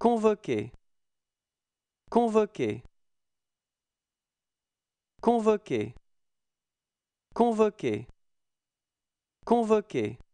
Convoquer. Convoquer. Convoquer. Convoquer. Convoquer.